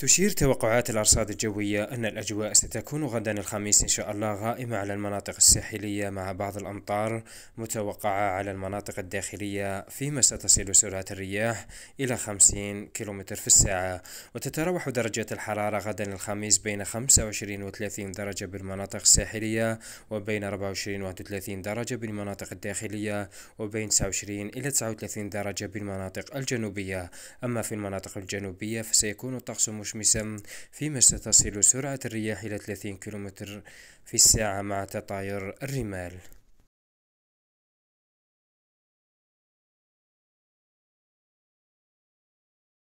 تشير توقعات الأرصاد الجوية أن الأجواء ستكون غدا الخميس إن شاء الله غائمة على المناطق الساحلية مع بعض الأمطار متوقعة على المناطق الداخلية فيما ستصل سرعة الرياح إلى 50 كم في الساعة وتتراوح درجة الحرارة غدا الخميس بين 25 و 30 درجة بالمناطق الساحلية وبين 24 و 31 درجة بالمناطق الداخلية وبين 29 إلى 39 درجة بالمناطق الجنوبية أما في المناطق الجنوبية فسيكون الطقس مشمسة فيما ستصل سرعة الرياح إلى 30 كم في الساعة مع تطاير الرمال